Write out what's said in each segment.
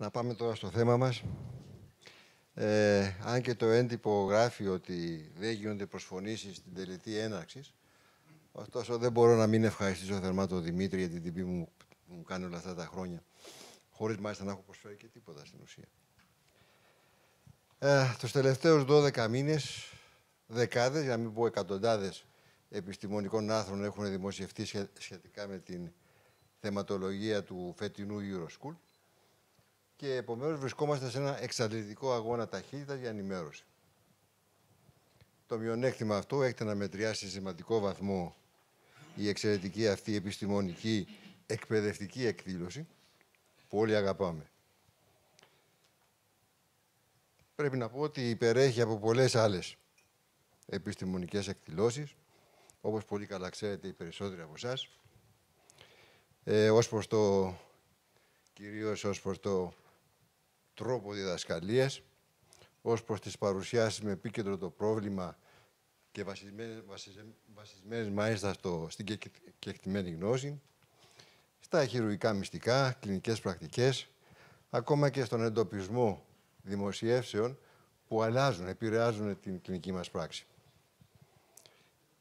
Να πάμε τώρα στο θέμα μας. Ε, αν και το έντυπο γράφει ότι δεν γίνονται προσφωνήσεις στην τελετή έναρξης, ωστόσο δεν μπορώ να μην ευχαριστήσω θερμά τον Δημήτρη για την τιμή μου που μου κάνει όλα αυτά τα χρόνια, χωρίς μάλιστα να έχω προσφέρει και τίποτα στην ουσία. Ε, τους τελευταίους 12 μήνες, δεκάδες, για να μην πω εκατοντάδες, επιστημονικών άθρων έχουν δημοσιευτεί σχετικά με την θεματολογία του φετινού Euroschool και επομένως βρισκόμαστε σε ένα εξαντλητικό αγώνα ταχύτητα για ενημέρωση. Το μειονέκτημα αυτό έχετε να μετριάσει σε σημαντικό βαθμό η εξαιρετική αυτή επιστημονική εκπαιδευτική εκδήλωση που όλοι αγαπάμε. Πρέπει να πω ότι υπερέχει από πολλές άλλες επιστημονικές εκδηλώσεις, όπως πολύ καλά ξέρετε οι περισσότεροι από εσάς. Ε, ως προς το κυρίως ως προς το τρόπο διδασκαλίας ως προς τις παρουσιάσεις με επίκεντρο το πρόβλημα και βασισμένες, βασισμένες μάλιστα στο, στην κεκτημένη γνώση, στα χειρουργικά μυστικά, κλινικές πρακτικές, ακόμα και στον εντοπισμό δημοσιεύσεων που αλλάζουν, επηρεάζουν την κλινική μας πράξη.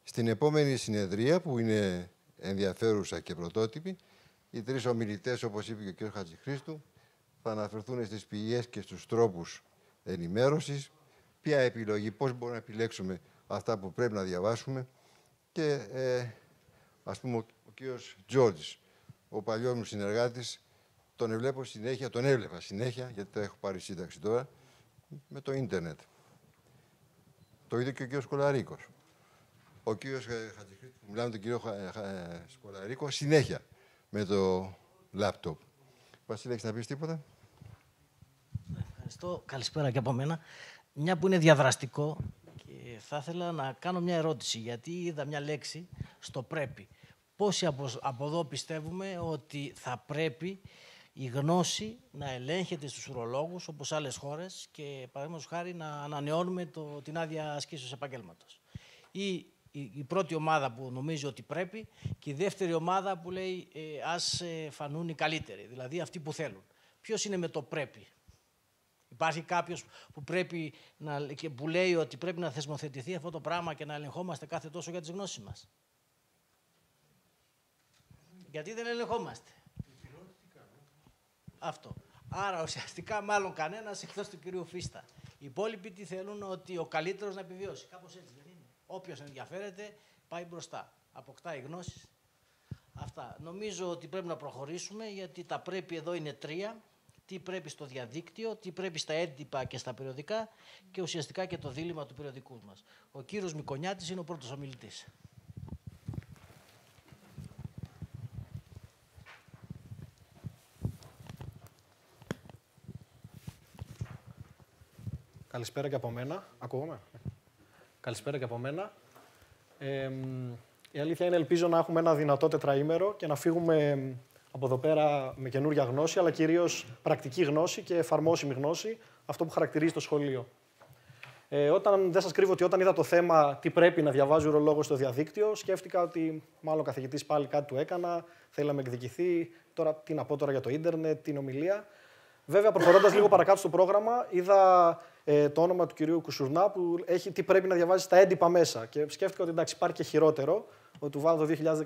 Στην επόμενη συνεδρία, που είναι ενδιαφέρουσα και πρωτότυπη, οι τρεις ομιλητές, όπως είπε και ο κ. Χατζηχρήστου, θα αναφερθούν στις πηγές και στους τρόπους ενημέρωσης, ποια επιλογή, πώς μπορούμε να επιλέξουμε αυτά που πρέπει να διαβάσουμε και ε, ας πούμε ο, κύριος Τζόρτζης, ο παλιός μου συνεργάτης, τον συνέχεια, τον έβλεπα συνέχεια, γιατί το έχω πάρει σύνταξη τώρα, με το ίντερνετ. Το ίδιο και ο κύριος Σκολαρίκος. Ο κύριος ε, Χατζηχρήτη, που μιλάμε τον κύριο ε, ε, Σκολαρίκο, συνέχεια με το λάπτοπ. Βασίλη, έχεις να πεις τίποτα ευχαριστώ. Καλησπέρα και από μένα. Μια που είναι διαδραστικό, και θα ήθελα να κάνω μια ερώτηση, γιατί είδα μια λέξη στο πρέπει. Πόσοι από, από εδώ πιστεύουμε ότι θα πρέπει η γνώση να ελέγχεται στους ουρολόγους, όπως άλλες χώρες, και παραδείγματος χάρη να ανανεώνουμε το, την άδεια ασκήσεως επαγγέλματος. Ή η, πρώτη ομάδα που νομίζει ότι πρέπει και η δεύτερη ομάδα που λέει ε, ας ε, φανούν οι καλύτεροι, δηλαδή αυτοί που θέλουν. Ποιος είναι με το πρέπει, Υπάρχει κάποιος που, που λέει ότι πρέπει να θεσμοθετηθεί αυτό το πράγμα και να ελεγχόμαστε κάθε τόσο για τις γνώσεις μας. Γιατί δεν ελεγχόμαστε. Αυτό. Άρα ουσιαστικά μάλλον κανένας εκτός του κυρίου Φίστα. Οι υπόλοιποι τι θέλουν ότι ο καλύτερος να επιβιώσει. Κάπως έτσι δεν είναι. Όποιος ενδιαφέρεται πάει μπροστά. Αποκτάει γνώσεις. Αυτά. Νομίζω ότι πρέπει να προχωρήσουμε γιατί τα πρέπει εδώ είναι τρία τι πρέπει στο διαδίκτυο, τι πρέπει στα έντυπα και στα περιοδικά και ουσιαστικά και το δίλημα του περιοδικού μας. Ο κύριος Μικονιάτης είναι ο πρώτος ομιλητής. Καλησπέρα και από μένα. Ακούγομαι. Καλησπέρα και από μένα. η αλήθεια είναι ελπίζω να έχουμε ένα δυνατό τετραήμερο και να φύγουμε από εδώ πέρα με καινούρια γνώση, αλλά κυρίως πρακτική γνώση και εφαρμόσιμη γνώση, αυτό που χαρακτηρίζει το σχολείο. Ε, όταν, δεν σας κρύβω ότι όταν είδα το θέμα τι πρέπει να διαβάζει ο ρολόγο στο διαδίκτυο, σκέφτηκα ότι μάλλον ο καθηγητής πάλι κάτι του έκανα, θέλει να με εκδικηθεί. Τώρα τι να πω τώρα για το ίντερνετ, την ομιλία. Βέβαια, προχωρώντας λίγο παρακάτω στο πρόγραμμα, είδα ε, το όνομα του κυρίου Κουσουρνά που έχει τι πρέπει να διαβάζει στα έντυπα μέσα. Και σκέφτηκα ότι εντάξει, υπάρχει και χειρότερο. Ο του το 2019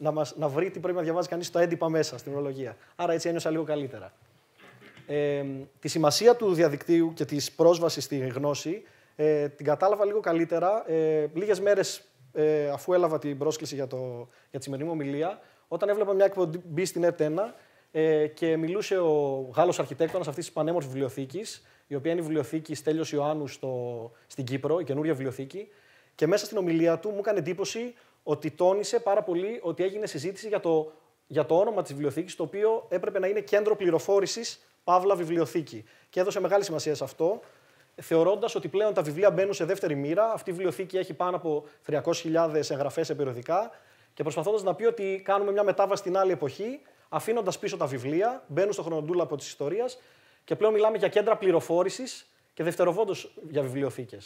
να, μας, να βρει τι πρέπει να διαβάζει κανείς το έντυπα μέσα, στην ορολογία. Άρα έτσι ένιωσα λίγο καλύτερα. Ε, τη σημασία του διαδικτύου και της πρόσβασης στη γνώση ε, την κατάλαβα λίγο καλύτερα ε, λίγες μέρες ε, αφού έλαβα την πρόσκληση για, το, για τη σημερινή μου ομιλία, όταν έβλεπα μια εκπομπή στην ΕΤ1 ε, και μιλούσε ο Γάλλος αρχιτέκτονας αυτής της πανέμορφης βιβλιοθήκης, η οποία είναι η βιβλιοθήκη Στέλιος Ιωάννους στο, στην Κύπρο, η καινούργια βιβλιοθήκη, και μέσα στην ομιλία του μου έκανε εντύπωση ότι τόνισε πάρα πολύ ότι έγινε συζήτηση για το, για το όνομα της βιβλιοθήκης, το οποίο έπρεπε να είναι κέντρο πληροφόρησης Παύλα Βιβλιοθήκη. Και έδωσε μεγάλη σημασία σε αυτό, θεωρώντας ότι πλέον τα βιβλία μπαίνουν σε δεύτερη μοίρα. Αυτή η βιβλιοθήκη έχει πάνω από 300.000 εγγραφέ σε περιοδικά και προσπαθώντας να πει ότι κάνουμε μια μετάβαση στην άλλη εποχή, αφήνοντας πίσω τα βιβλία, μπαίνουν στο από της ιστορίας και πλέον μιλάμε για κέντρα πληροφόρησης και δευτεροβόντως για βιβλιοθήκες.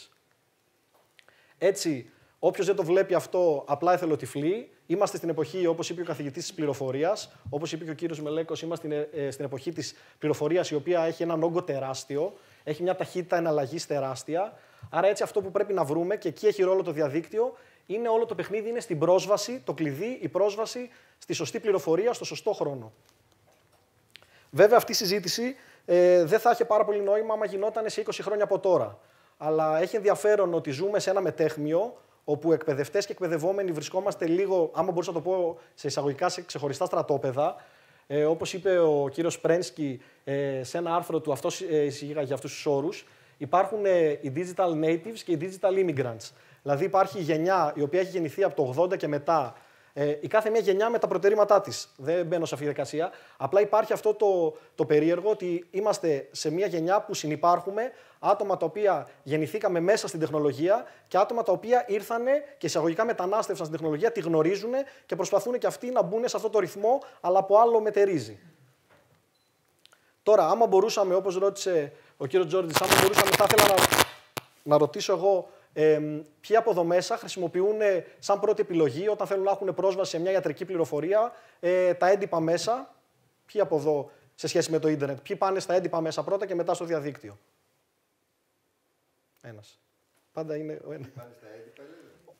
Έτσι, Όποιος δεν το βλέπει αυτό, απλά έθελο τυφλή. Είμαστε στην εποχή, όπως είπε ο καθηγητής της πληροφορίας, όπως είπε και ο κύριος Μελέκος, είμαστε ε, ε, στην εποχή της πληροφορίας, η οποία έχει έναν όγκο τεράστιο, έχει μια ταχύτητα εναλλαγής τεράστια. Άρα, έτσι, αυτό που πρέπει να βρούμε, και εκεί έχει ρόλο το διαδίκτυο, είναι όλο το παιχνίδι, είναι στην πρόσβαση, το κλειδί, η πρόσβαση στη σωστή πληροφορία, στο σωστό χρόνο. Βέβαια, αυτή η συζήτηση ε, δεν θα είχε πάρα πολύ νόημα άμα γινόταν σε 20 χρόνια από τώρα. Αλλά έχει ενδιαφέρον ότι ζούμε σε ένα μετέχμιο όπου εκπαιδευτές και εκπαιδευόμενοι βρισκόμαστε λίγο, άμα μπορούσα να το πω σε εισαγωγικά, σε ξεχωριστά στρατόπεδα. Ε, Όπως είπε ο κύριος Πρένσκι ε, σε ένα άρθρο του, αυτός ε, εισηγήχα για αυτούς τους όρους, υπάρχουν ε, οι digital natives και οι digital immigrants. Δηλαδή υπάρχει η γενιά η οποία έχει γεννηθεί από το 80 και μετά. Ε, η κάθε μια γενιά με τα προτερήματά της. Δεν μπαίνω σε αυτή τη δικασία. Απλά υπάρχει αυτό το, το περίεργο ότι είμαστε σε μια γενιά που συνυπάρχουμε, άτομα τα οποία γεννηθήκαμε μέσα στην τεχνολογία και άτομα τα οποία ήρθαν και εισαγωγικά μετανάστευσαν στην τεχνολογία, τη γνωρίζουν και προσπαθούν και αυτοί να μπουν σε αυτό το ρυθμό, αλλά από άλλο μετερίζει. Τώρα, άμα μπορούσαμε, όπως ρώτησε ο κύριος Τζόρντι, άμα μπορούσαμε, θα ήθελα να, να ρωτήσω εγώ ε, ποιοι από εδώ μέσα χρησιμοποιούν ε, σαν πρώτη επιλογή όταν θέλουν να έχουν πρόσβαση σε μια ιατρική πληροφορία ε, τα έντυπα μέσα. Ποιοι από εδώ σε σχέση με το ίντερνετ, ποιοι πάνε στα έντυπα μέσα πρώτα και μετά στο διαδίκτυο. Ένας. Πάντα είναι ο ένας.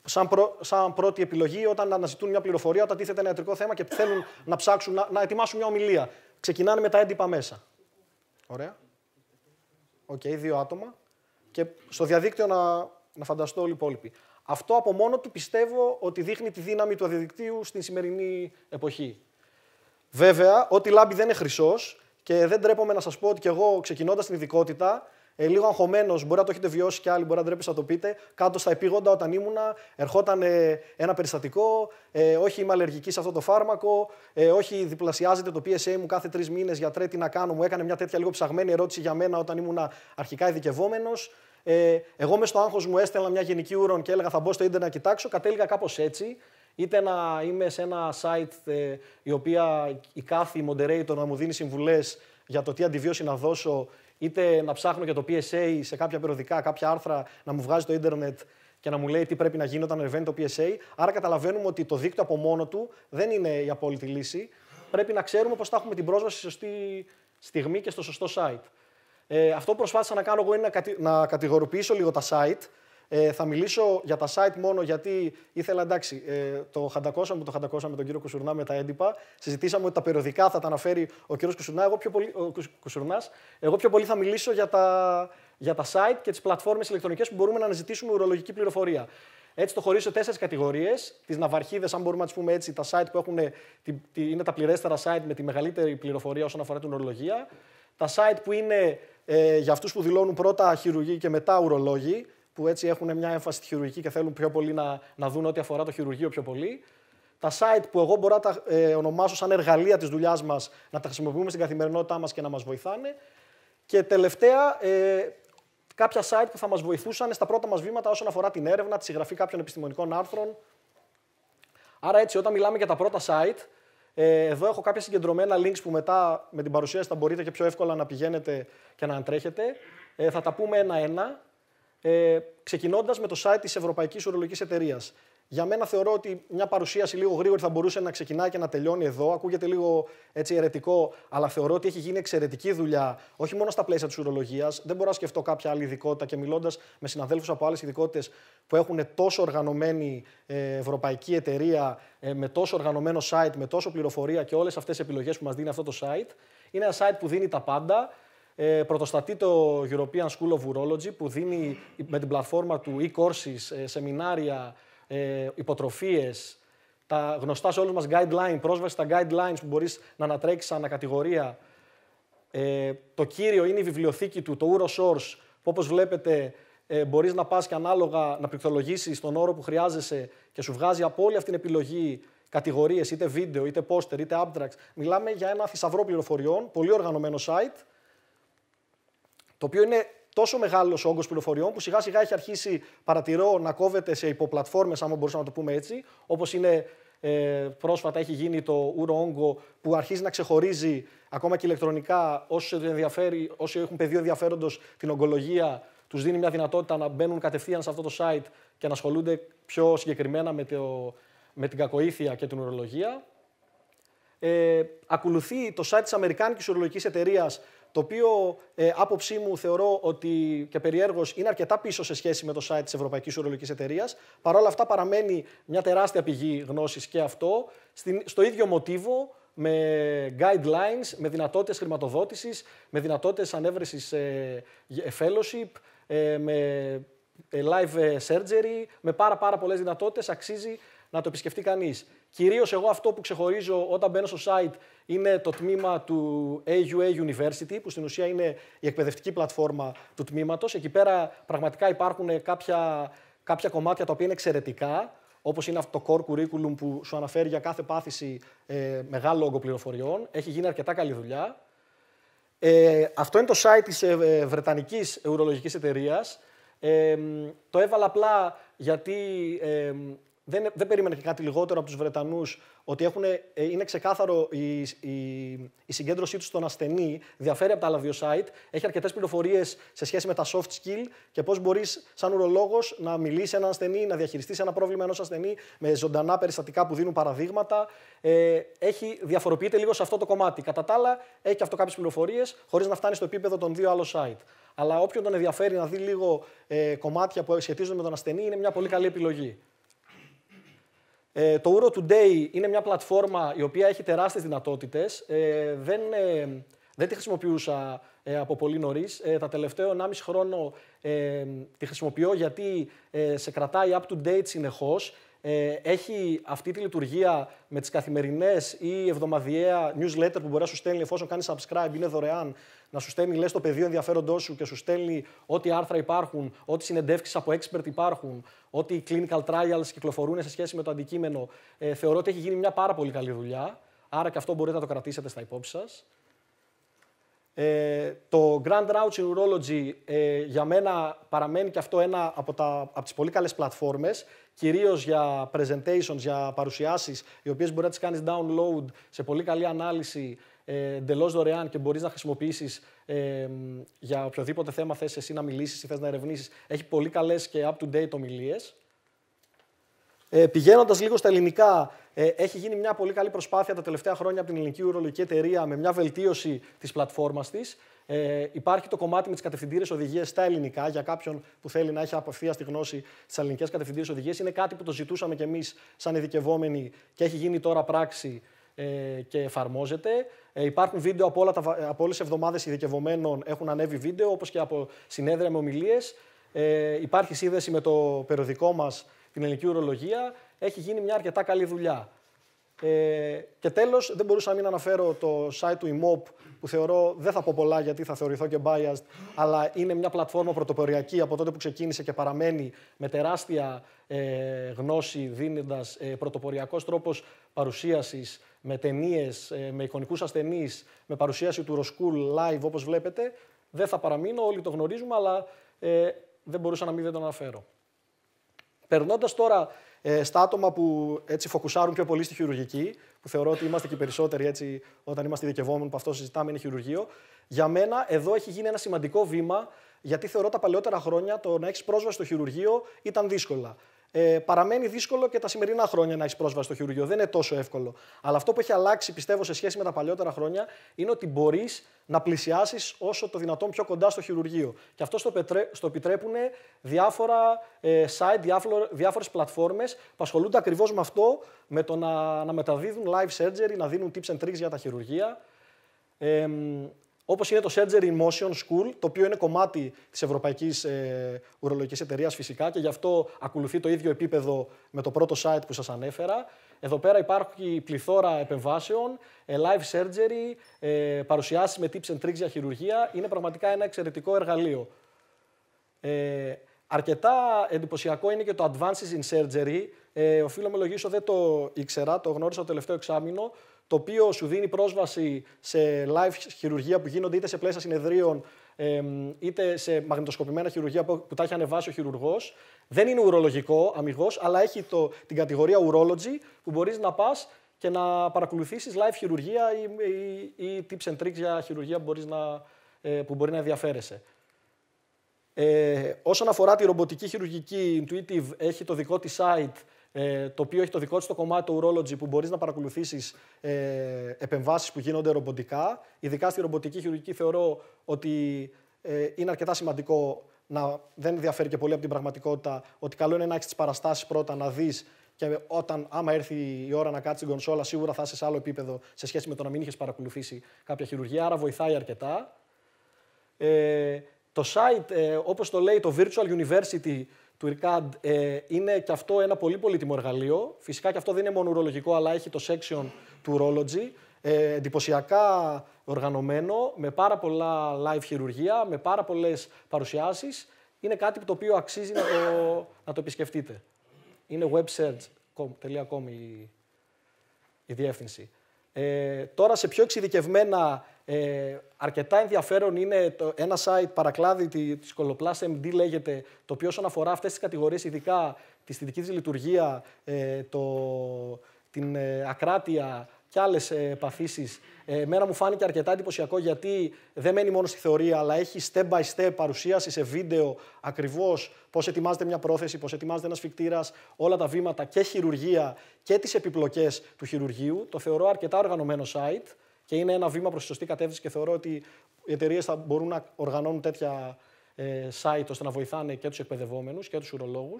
Σαν, προ, σαν πρώτη επιλογή, όταν αναζητούν μια πληροφορία, όταν τίθεται ένα ιατρικό θέμα και θέλουν να ψάξουν, να, να ετοιμάσουν μια ομιλία. Ξεκινάνε με τα έντυπα μέσα. Ωραία. Οκ, δύο άτομα. Και στο διαδίκτυο να, να φανταστώ όλοι οι υπόλοιποι. Αυτό από μόνο του πιστεύω ότι δείχνει τη δύναμη του διαδικτύου στην σημερινή εποχή. Βέβαια, ό,τι λάμπει δεν είναι χρυσός και δεν τρέπομαι να σας πω ότι κι εγώ ξεκινώντας την ειδικότητα ε, λίγο αγχωμένος, μπορεί να το έχετε βιώσει κι άλλοι, μπορεί να ντρέπεστε να το πείτε. Κάτω στα επίγοντα, όταν ήμουνα, ερχόταν ε, ένα περιστατικό. Ε, όχι, είμαι αλλεργική σε αυτό το φάρμακο. Ε, όχι, διπλασιάζεται το PSA μου κάθε τρεις μήνες για τρέτη να κάνω. Μου έκανε μια τέτοια λίγο ψαγμένη ερώτηση για μένα όταν ήμουνα αρχικά ειδικευόμενος. Ε, εγώ μες στο άγχος μου έστελνα μια γενική ούρων και έλεγα θα μπω στο ίντερνετ να κοιτάξω. Κατέληγα κάπως έτσι. Είτε να είμαι σε ένα site ε, η οποία η κάθε moderator να μου δίνει συμβουλές για το τι αντιβίωση να δώσω είτε να ψάχνω για το PSA σε κάποια περιοδικά, κάποια άρθρα, να μου βγάζει το ίντερνετ και να μου λέει τι πρέπει να γίνει όταν ανεβαίνει το PSA. Άρα καταλαβαίνουμε ότι το δίκτυο από μόνο του δεν είναι η απόλυτη λύση. Πρέπει να ξέρουμε πώς θα έχουμε την πρόσβαση στη σωστή στιγμή και στο σωστό site. Ε, αυτό που προσπάθησα να κάνω εγώ είναι να, κατη... να λίγο τα site ε, θα μιλήσω για τα site μόνο γιατί ήθελα εντάξει, ε, το χαντακώσαμε, το χαντακώσαμε με τον κύριο Κουσουρνά με τα έντυπα. Συζητήσαμε ότι τα περιοδικά θα τα αναφέρει ο κύριος Κουσουρνά. Εγώ πιο πολύ, ο Κουσουρνάς, εγώ πιο πολύ θα μιλήσω για τα, για τα site και τις πλατφόρμες ηλεκτρονικές που μπορούμε να αναζητήσουμε ουρολογική πληροφορία. Έτσι το χωρίζω τέσσερις κατηγορίες. Τις ναυαρχίδες, αν μπορούμε να τις πούμε έτσι, τα site που έχουν, είναι τα πληρέστερα site με τη μεγαλύτερη πληροφορία όσον αφορά την ορολογία. Τα site που είναι ε, για αυτούς που δηλώνουν πρώτα χειρουργοί και μετά ουρολόγοι που έτσι έχουν μια έμφαση στη χειρουργική και θέλουν πιο πολύ να, να δουν ό,τι αφορά το χειρουργείο πιο πολύ. Τα site που εγώ μπορώ να τα ε, ονομάσω σαν εργαλεία της δουλειάς μας, να τα χρησιμοποιούμε στην καθημερινότητά μας και να μας βοηθάνε. Και τελευταία, ε, κάποια site που θα μας βοηθούσαν στα πρώτα μας βήματα όσον αφορά την έρευνα, τη συγγραφή κάποιων επιστημονικών άρθρων. Άρα, έτσι, όταν μιλάμε για τα πρώτα site, ε, εδώ έχω κάποια συγκεντρωμένα links που μετά με την παρουσίαση θα μπορείτε και πιο εύκολα να πηγαίνετε και να αντρέχετε. Ε, θα τα πούμε ένα-ένα. Ε, Ξεκινώντας με το site της Ευρωπαϊκής Ουρολογική Εταιρείας. Για μένα θεωρώ ότι μια παρουσίαση λίγο γρήγορη θα μπορούσε να ξεκινάει και να τελειώνει εδώ. Ακούγεται λίγο έτσι αιρετικό, αλλά θεωρώ ότι έχει γίνει εξαιρετική δουλειά, όχι μόνο στα πλαίσια της ουρολογία. Δεν μπορώ να σκεφτώ κάποια άλλη ειδικότητα και μιλώντας με συναδέλφους από άλλες ειδικότητες που έχουν τόσο οργανωμένη ε, ευρωπαϊκή εταιρεία, ε, με τόσο οργανωμένο site, με τόσο πληροφορία και όλες αυτές τις επιλογές που μας δίνει αυτό το site. Είναι ένα site που δίνει τα πάντα. Ε, πρωτοστατεί το European School of Urology που δίνει με την πλατφόρμα του e-courses, ε, σεμινάρια, ε, υποτροφίες, τα γνωστά σε όλους μας guidelines, πρόσβαση στα guidelines που μπορείς να ανατρέξεις ανακατηγορία. Ε, το κύριο είναι η βιβλιοθήκη του, το Urosource, που όπως βλέπετε ε, μπορείς να πας και ανάλογα να πληκτρολογήσεις τον όρο που χρειάζεσαι και σου βγάζει από όλη αυτή την επιλογή κατηγορίες, είτε βίντεο, είτε poster είτε abstracts. Μιλάμε για ένα θησαυρό πληροφοριών, πολύ οργανωμένο site, το οποίο είναι τόσο μεγάλος όγκος πληροφοριών που σιγά σιγά έχει αρχίσει, παρατηρώ, να κόβεται σε υποπλατφόρμες, αν μπορούσαμε να το πούμε έτσι, όπως είναι ε, πρόσφατα έχει γίνει το ούρο όγκο που αρχίζει να ξεχωρίζει ακόμα και ηλεκτρονικά όσοι, όσοι έχουν πεδίο ενδιαφέροντος την ογκολογία, τους δίνει μια δυνατότητα να μπαίνουν κατευθείαν σε αυτό το site και να ασχολούνται πιο συγκεκριμένα με, το, με την κακοήθεια και την ουρολογία. Ε, ακολουθεί το site της Αμερικάνικης Ουρολογικής Εταιρείας, το οποίο ε, άποψή μου θεωρώ ότι και περιέργως είναι αρκετά πίσω σε σχέση με το site της Ευρωπαϊκής Ουρολογικής Εταιρείας. Παρ' όλα αυτά, παραμένει μια τεράστια πηγή γνώσης και αυτό, στην, στο ίδιο μοτίβο, με guidelines, με δυνατότητες χρηματοδότησης, με δυνατότητες ανέβρεσης ε, ε, fellowship, ε, με ε, live surgery, με πάρα, πάρα πολλές δυνατότητες. Αξίζει να το επισκεφτεί κανείς. Κυρίως εγώ αυτό που ξεχωρίζω όταν μπαίνω στο site είναι το τμήμα του AUA University, που στην ουσία είναι η εκπαιδευτική πλατφόρμα του τμήματος. Εκεί πέρα πραγματικά υπάρχουν κάποια, κάποια κομμάτια τα οποία είναι εξαιρετικά, όπως είναι αυτό το core curriculum που σου αναφέρει για κάθε πάθηση ε, μεγάλο όγκο πληροφοριών. Έχει γίνει αρκετά καλή δουλειά. Ε, αυτό είναι το site της ε, ε Βρετανικής Ουρολογικής Εταιρείας. Ε, το έβαλα απλά γιατί ε, δεν, δεν περίμενε και κάτι λιγότερο από τους Βρετανούς ότι ε, είναι ξεκάθαρο η, η, η συγκέντρωσή τους στον ασθενή, διαφέρει από τα άλλα δύο site, έχει αρκετές πληροφορίες σε σχέση με τα soft skill και πώς μπορείς, σαν ουρολόγος, να μιλήσει έναν ασθενή, να διαχειριστείς ένα πρόβλημα ενός ασθενή με ζωντανά περιστατικά που δίνουν παραδείγματα. Ε, έχει, διαφοροποιείται λίγο σε αυτό το κομμάτι. Κατά τα άλλα, έχει και αυτό κάποιες πληροφορίες, χωρίς να φτάνει στο επίπεδο των δύο άλλων site. Αλλά όποιον τον ενδιαφέρει να δει λίγο ε, κομμάτια που σχετίζονται με τον ασθενή, είναι μια πολύ καλή επιλογή. Ε, το Euro Today είναι μια πλατφόρμα η οποία έχει τεράστιες δυνατότητες. Ε, δεν, ε, δεν τη χρησιμοποιούσα από πολύ νωρίς. τα τελευταία 1,5 χρόνο τη χρησιμοποιώ γιατί σε κρατάει up to date συνεχώς. Ε, έχει αυτή τη λειτουργία με τις καθημερινές ή εβδομαδιαία newsletter που μπορεί να σου στέλνει εφόσον κάνεις subscribe, είναι δωρεάν, να σου στέλνει λες το πεδίο ενδιαφέροντός σου και σου στέλνει ό,τι άρθρα υπάρχουν, ό,τι συνεντεύξεις από expert υπάρχουν, ό,τι clinical trials κυκλοφορούν σε σχέση με το αντικείμενο. Ε, θεωρώ ότι έχει γίνει μια πάρα πολύ καλή δουλειά. Άρα και αυτό μπορείτε να το κρατήσετε στα υπόψη σας. Ε, το Grand in Urology ε, για μένα παραμένει και αυτό ένα από, τα, από τις πολύ καλές πλατφόρμες, κυρίως για presentations, για παρουσιάσεις, οι οποίες μπορεί να τις κάνεις download σε πολύ καλή ανάλυση ε, εντελώς δωρεάν και μπορείς να χρησιμοποιήσεις ε, για οποιοδήποτε θέμα θες εσύ να μιλήσεις ή θες να ερευνήσεις. Έχει πολύ καλές και up-to-date ομιλίες. Ε, Πηγαίνοντας λίγο στα ελληνικά, ε, έχει γίνει μια πολύ καλή προσπάθεια τα τελευταία χρόνια από την ελληνική ουρολογική εταιρεία με μια βελτίωση της πλατφόρμας της. Ε, υπάρχει το κομμάτι με τις κατευθυντήριες οδηγίες στα ελληνικά για κάποιον που θέλει να έχει απευθεία τη γνώση στι ελληνικές κατευθυντήριες οδηγίες. Είναι κάτι που το ζητούσαμε κι εμείς σαν ειδικευόμενοι και έχει γίνει τώρα πράξη ε, και εφαρμόζεται. Ε, υπάρχουν βίντεο από, από όλες έχουν ανέβει βίντεο, όπως και από συνέδρια με ομιλίες. Ε, υπάρχει σύνδεση με το περιοδικό μας την ελληνική ουρολογία, έχει γίνει μια αρκετά καλή δουλειά. Ε, και τέλος, δεν μπορούσα να μην αναφέρω το site του IMOP, που θεωρώ δεν θα πω πολλά γιατί θα θεωρηθώ και biased, αλλά είναι μια πλατφόρμα πρωτοποριακή από τότε που ξεκίνησε και παραμένει με τεράστια ε, γνώση, δίνοντας ε, πρωτοποριακός τρόπος παρουσίασης με ταινίες, ε, με εικονικούς ασθενείς, με παρουσίαση του Ροσκούλ live όπως βλέπετε. Δεν θα παραμείνω, όλοι το γνωρίζουμε, αλλά ε, δεν μπορούσα να μην δεν το αναφέρω. Περνώντας τώρα ε, στα άτομα που έτσι φοκουσάρουν πιο πολύ στη χειρουργική, που θεωρώ ότι είμαστε και οι περισσότεροι έτσι, όταν είμαστε ειδικευόμενοι που αυτό συζητάμε είναι χειρουργείο, για μένα εδώ έχει γίνει ένα σημαντικό βήμα, γιατί θεωρώ τα παλαιότερα χρόνια το να έχεις πρόσβαση στο χειρουργείο ήταν δύσκολα ε, παραμένει δύσκολο και τα σημερινά χρόνια να έχεις πρόσβαση στο χειρουργείο. Δεν είναι τόσο εύκολο. Αλλά αυτό που έχει αλλάξει, πιστεύω, σε σχέση με τα παλιότερα χρόνια, είναι ότι μπορείς να πλησιάσεις όσο το δυνατόν πιο κοντά στο χειρουργείο. Και αυτό στο, πετρέ, επιτρέπουν διάφορα ε, site, διάφορες πλατφόρμες που ασχολούνται ακριβώς με αυτό, με το να, να μεταδίδουν live surgery, να δίνουν tips and tricks για τα χειρουργεία. Ε, Όπως είναι το Surgery Motion School, το οποίο είναι κομμάτι της Ευρωπαϊκής ε, Ουρολογικής Εταιρείας φυσικά και γι' αυτό ακολουθεί το ίδιο επίπεδο με το πρώτο site που σας ανέφερα. Εδώ πέρα υπάρχει πληθώρα επεμβάσεων, ε, live surgery, ε, παρουσιάσεις με tips and tricks για χειρουργία. Είναι πραγματικά ένα εξαιρετικό εργαλείο. Ε, αρκετά εντυπωσιακό είναι και το Advances in Surgery. Ε, οφείλω να ομολογήσω, δεν το ήξερα, το γνώρισα το τελευταίο εξάμεινο το οποίο σου δίνει πρόσβαση σε live χειρουργία που γίνονται είτε σε πλαίσια συνεδρίων είτε σε μαγνητοσκοπημένα χειρουργία που τα έχει ανεβάσει ο χειρουργός. Δεν είναι ουρολογικό αμυγός, αλλά έχει το, την κατηγορία urology που μπορείς να πας και να παρακολουθήσεις live χειρουργία ή, ή, tips and tricks για χειρουργία που, ε, που μπορεί να ενδιαφέρεσαι. Ε, όσον αφορά τη ρομποτική χειρουργική, Intuitive έχει το δικό της site ε, το οποίο έχει το δικό του το κομμάτι το urology που μπορείς να παρακολουθήσεις ε, επεμβάσεις που γίνονται ρομποτικά. Ειδικά στη ρομποτική χειρουργική θεωρώ ότι ε, είναι αρκετά σημαντικό να δεν διαφέρει και πολύ από την πραγματικότητα ότι καλό είναι να έχεις τις παραστάσεις πρώτα να δεις και όταν, άμα έρθει η ώρα να κάτσεις την κονσόλα, σίγουρα θα είσαι σε άλλο επίπεδο σε σχέση με το να μην είχες παρακολουθήσει κάποια χειρουργία. Άρα βοηθάει αρκετά. Ε, το site, ε, όπως το λέει το Virtual University, του Ιρκάντ ε, είναι και αυτό ένα πολύ πολύτιμο εργαλείο. Φυσικά και αυτό δεν είναι μόνο ουρολογικό, αλλά έχει το section του urology. Ε, εντυπωσιακά οργανωμένο, με πάρα πολλά live χειρουργία, με πάρα πολλές παρουσιάσεις. Είναι κάτι που το οποίο αξίζει να το, να το επισκεφτείτε. Είναι websearch.com η, η διεύθυνση. Ε, τώρα σε πιο εξειδικευμένα ε, αρκετά ενδιαφέρον είναι το, ένα site παρακλάδι της Coloplast MD λέγεται, το οποίο όσον αφορά αυτές τις κατηγορίες, ειδικά της θητική της λειτουργία, ε, το, την ε, ακράτεια και άλλες παθήσει παθήσεις, εμένα μου φάνηκε αρκετά εντυπωσιακό γιατί δεν μένει μόνο στη θεωρία, αλλά έχει step by step παρουσίαση σε βίντεο ακριβώς πώς ετοιμάζεται μια πρόθεση, πώς ετοιμάζεται ένας φυκτήρα, όλα τα βήματα και χειρουργία και τις επιπλοκές του χειρουργείου. Το θεωρώ αρκετά οργανωμένο site. Και είναι ένα βήμα προς τη σωστή κατεύθυνση και θεωρώ ότι οι εταιρείες θα μπορούν να οργανώνουν τέτοια ε, site ώστε να βοηθάνε και τους εκπαιδευόμενους και τους ουρολόγους.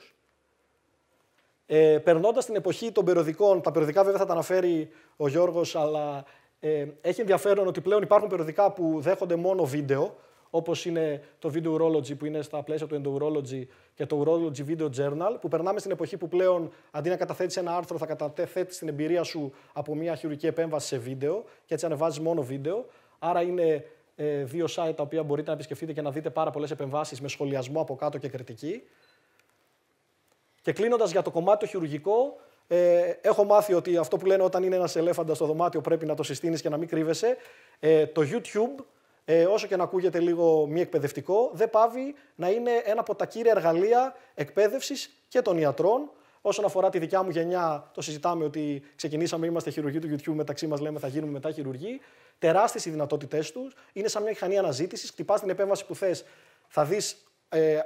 Ε, Περνώντας την εποχή των περιοδικών, τα περιοδικά βέβαια θα τα αναφέρει ο Γιώργος, αλλά ε, έχει ενδιαφέρον ότι πλέον υπάρχουν περιοδικά που δέχονται μόνο βίντεο, όπως είναι το Video Urology που είναι στα πλαίσια του Endourology και το Urology Video Journal, που περνάμε στην εποχή που πλέον αντί να καταθέτεις ένα άρθρο, θα καταθέτεις την εμπειρία σου από μια χειρουργική επέμβαση σε βίντεο και έτσι ανεβάζεις μόνο βίντεο. Άρα είναι ε, δύο site τα οποία μπορείτε να επισκεφτείτε και να δείτε πάρα πολλές επεμβάσεις με σχολιασμό από κάτω και κριτική. Και κλείνοντας για το κομμάτι το χειρουργικό, ε, έχω μάθει ότι αυτό που λένε όταν είναι ένας ελέφαντας στο δωμάτιο πρέπει να το συστήνεις και να μην κρύβεσαι. Ε, το YouTube ε, όσο και να ακούγεται λίγο μη εκπαιδευτικό, δεν πάβει να είναι ένα από τα κύρια εργαλεία εκπαίδευσης και των ιατρών. Όσον αφορά τη δικιά μου γενιά, το συζητάμε ότι ξεκινήσαμε, είμαστε χειρουργοί του YouTube, μεταξύ μας λέμε θα γίνουμε μετά χειρουργοί. Τεράστιες οι δυνατότητές τους. Είναι σαν μια μηχανή αναζήτησης. Χτυπάς την επέμβαση που θες, θα δεις ε,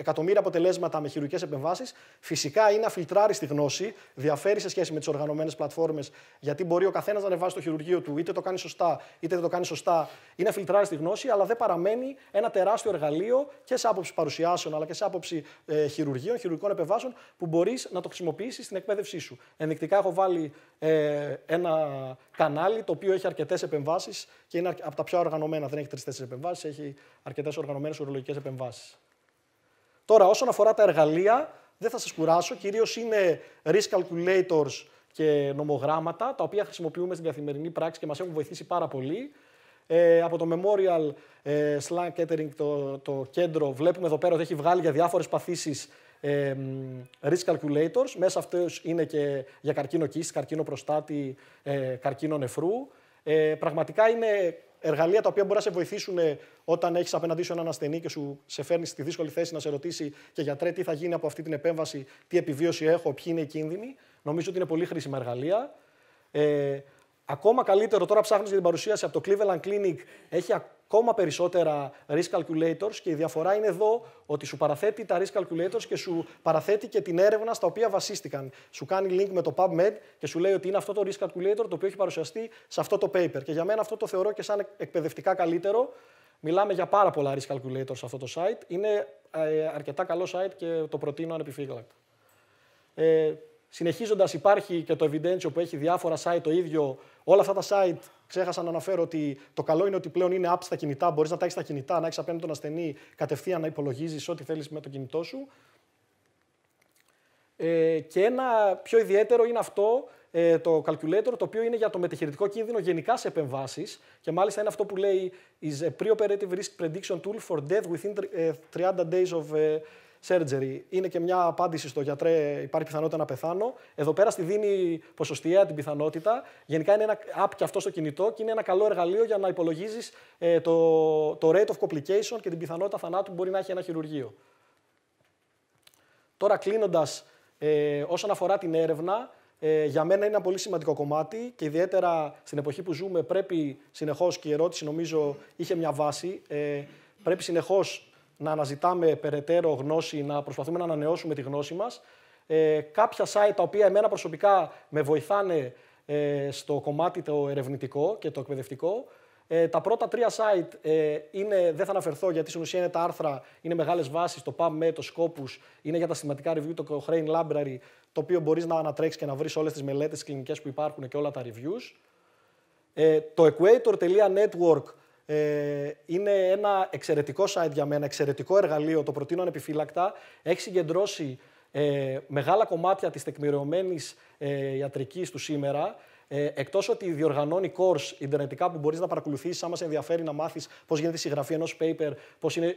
εκατομμύρια αποτελέσματα με χειρουργικές επεμβάσεις. Φυσικά είναι φιλτράρει στη γνώση, διαφέρει σε σχέση με τις οργανωμένες πλατφόρμες, γιατί μπορεί ο καθένας να ανεβάσει το χειρουργείο του, είτε το κάνει σωστά, είτε δεν το κάνει σωστά. Είναι φιλτράρει στη γνώση, αλλά δεν παραμένει ένα τεράστιο εργαλείο και σε άποψη παρουσιάσεων, αλλά και σε άποψη ε, χειρουργείων, χειρουργικών επεμβάσεων που μπορείς να το χρησιμοποιήσεις στην εκπαίδευσή σου. Ενδεικτικά έχω βάλει ε, ένα κανάλι το οποίο έχει αρκετές επεμβάσεις και είναι από τα πιο οργανωμένα. Δεν έχει τρει-τέσσερι επεμβάσεις, έχει αρκετές οργανωμένες ορολογικές επεμβάσεις. Τώρα, όσον αφορά τα εργαλεία, δεν θα σας κουράσω. Κυρίως είναι risk calculators και νομογράμματα, τα οποία χρησιμοποιούμε στην καθημερινή πράξη και μας έχουν βοηθήσει πάρα πολύ. Ε, από το Memorial ε, Catering, το, το κέντρο, βλέπουμε εδώ πέρα ότι έχει βγάλει για διάφορες παθήσεις ε, risk calculators. Μέσα αυτές είναι και για καρκίνο κύση, καρκίνο προστάτη, ε, καρκίνο νεφρού. Ε, πραγματικά είναι εργαλεία τα οποία μπορεί να σε βοηθήσουν ε, όταν έχεις απέναντί σου έναν ασθενή και σου σε φέρνει στη δύσκολη θέση να σε ρωτήσει και γιατρέ τι θα γίνει από αυτή την επέμβαση, τι επιβίωση έχω, ποιοι είναι οι κίνδυνοι. Νομίζω ότι είναι πολύ χρήσιμα εργαλεία. Ε, ακόμα καλύτερο τώρα ψάχνεις για την παρουσίαση από το Cleveland Clinic. Έχει ακόμα περισσότερα risk calculators και η διαφορά είναι εδώ ότι σου παραθέτει τα risk calculators και σου παραθέτει και την έρευνα στα οποία βασίστηκαν. Σου κάνει link με το PubMed και σου λέει ότι είναι αυτό το risk calculator το οποίο έχει παρουσιαστεί σε αυτό το paper. Και για μένα αυτό το θεωρώ και σαν εκπαιδευτικά καλύτερο. Μιλάμε για πάρα πολλά risk calculators σε αυτό το site. Είναι ε, αρκετά καλό site και το προτείνω ανεπιφύλακτα. Ε, Συνεχίζοντας, υπάρχει και το Evidentio που έχει διάφορα site το ίδιο Όλα αυτά τα site Ξέχασα να αναφέρω ότι το καλό είναι ότι πλέον είναι apps στα κινητά. Μπορείς να τα έχεις στα κινητά, να έχεις απέναντι τον ασθενή κατευθείαν να υπολογίζεις ό,τι θέλεις με το κινητό σου. Ε, και ένα πιο ιδιαίτερο είναι αυτό ε, το calculator, το οποίο είναι για το μετεχειρητικό κίνδυνο γενικά σε επεμβάσεις. Και μάλιστα είναι αυτό που λέει is a pre-operative risk prediction tool for death within ε, 30 days of ε, surgery είναι και μια απάντηση στο γιατρέ, υπάρχει πιθανότητα να πεθάνω. Εδώ πέρα στη δίνει ποσοστιαία την πιθανότητα. Γενικά είναι ένα app και αυτό στο κινητό και είναι ένα καλό εργαλείο για να υπολογίζεις ε, το, το rate of complication και την πιθανότητα θανάτου που μπορεί να έχει ένα χειρουργείο. Τώρα κλείνοντας, ε, όσον αφορά την έρευνα, ε, για μένα είναι ένα πολύ σημαντικό κομμάτι και ιδιαίτερα στην εποχή που ζούμε πρέπει συνεχώς και η ερώτηση νομίζω είχε μια βάση, ε, πρέπει συνεχώς να αναζητάμε περαιτέρω γνώση, να προσπαθούμε να ανανεώσουμε τη γνώση μας. Ε, κάποια site τα οποία εμένα προσωπικά με βοηθάνε ε, στο κομμάτι το ερευνητικό και το εκπαιδευτικό. Ε, τα πρώτα τρία site ε, είναι, δεν θα αναφερθώ γιατί στην ουσία είναι τα άρθρα, είναι μεγάλες βάσεις, το PubMed, το Scopus, είναι για τα συστηματικά review, το Cochrane Library, το οποίο μπορείς να ανατρέξεις και να βρεις όλες τις μελέτες κλινικές που υπάρχουν και όλα τα reviews. Ε, το equator.network ε, είναι ένα εξαιρετικό site για μένα, εξαιρετικό εργαλείο, το προτείνω ανεπιφύλακτα. Έχει συγκεντρώσει ε, μεγάλα κομμάτια της τεκμηριωμένης ε, ιατρικής του σήμερα ε, Εκτός ότι διοργανώνει course ιντερνετικά που μπορείς να παρακολουθήσεις, άμα σε ενδιαφέρει να μάθεις πώς γίνεται η συγγραφή ενός paper,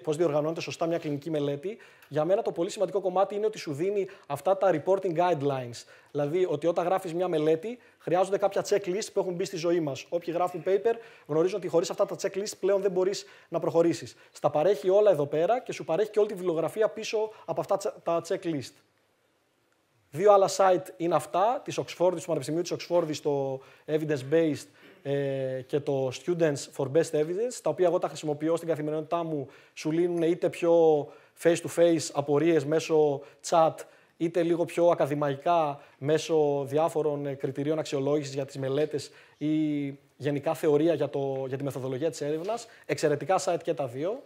πώ διοργανώνεται σωστά μια κλινική μελέτη. Για μένα το πολύ σημαντικό κομμάτι είναι ότι σου δίνει αυτά τα reporting guidelines. Δηλαδή ότι όταν γράφεις μια μελέτη, χρειάζονται κάποια checklist που έχουν μπει στη ζωή μας. Όποιοι γράφουν paper γνωρίζουν ότι χωρίς αυτά τα checklist πλέον δεν μπορείς να προχωρήσεις. Στα παρέχει όλα εδώ πέρα και σου παρέχει και όλη τη βιβλιογραφία πίσω από αυτά τα checklist. Δύο άλλα site είναι αυτά, της Οξφόρδης, του Πανεπιστημίου της Οξφόρδης, το Evidence-Based ε, και το Students for Best Evidence, τα οποία εγώ τα χρησιμοποιώ στην καθημερινότητά μου, σου λύνουν είτε πιο face-to-face απορίες μέσω chat, είτε λίγο πιο ακαδημαϊκά μέσω διάφορων ε, κριτηρίων αξιολόγησης για τις μελέτες ή γενικά θεωρία για, το, για τη μεθοδολογία της έρευνας. Εξαιρετικά site και τα δύο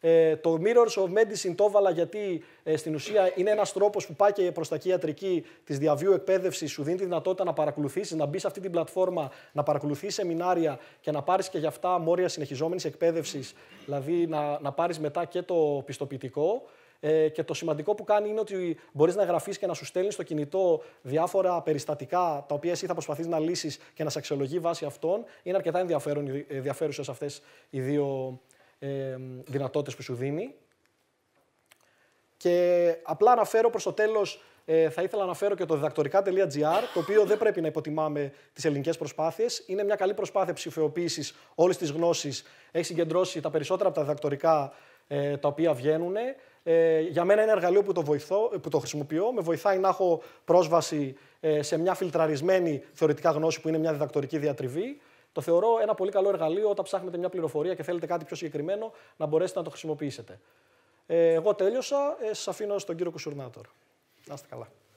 ε, το Mirrors of Medicine το έβαλα γιατί ε, στην ουσία είναι ένας τρόπος που πάει και προς τα εκεί της διαβίου εκπαίδευση. Σου δίνει τη δυνατότητα να παρακολουθήσεις, να μπεις σε αυτή την πλατφόρμα, να παρακολουθείς σεμινάρια και να πάρεις και γι' αυτά μόρια συνεχιζόμενης εκπαίδευσης, δηλαδή να, να πάρεις μετά και το πιστοποιητικό. Ε, και το σημαντικό που κάνει είναι ότι μπορείς να γραφείς και να σου στέλνεις στο κινητό διάφορα περιστατικά τα οποία εσύ θα προσπαθείς να λύσεις και να σε αξιολογεί βάσει αυτών. Είναι αρκετά ε, ενδιαφέρουσες αυτές οι δύο ε, δυνατότητες που σου δίνει. Και απλά αναφέρω προς το τέλος, ε, θα ήθελα να αναφέρω και το διδακτορικά.gr, το οποίο δεν πρέπει να υποτιμάμε τις ελληνικές προσπάθειες. Είναι μια καλή προσπάθεια ψηφιοποίησης όλης της γνώσης. Έχει συγκεντρώσει τα περισσότερα από τα διδακτορικά ε, τα οποία βγαίνουν. Ε, για μένα είναι εργαλείο που το, βοηθώ, που το χρησιμοποιώ. Με βοηθάει να έχω πρόσβαση σε μια φιλτραρισμένη θεωρητικά γνώση που είναι μια διδακτορική διατριβή. Το θεωρώ ένα πολύ καλό εργαλείο όταν ψάχνετε μια πληροφορία και θέλετε κάτι πιο συγκεκριμένο να μπορέσετε να το χρησιμοποιήσετε. Ε, εγώ τέλειωσα. Ε, Σας αφήνω στον κύριο Κουσουρνάτορ. Να είστε καλά.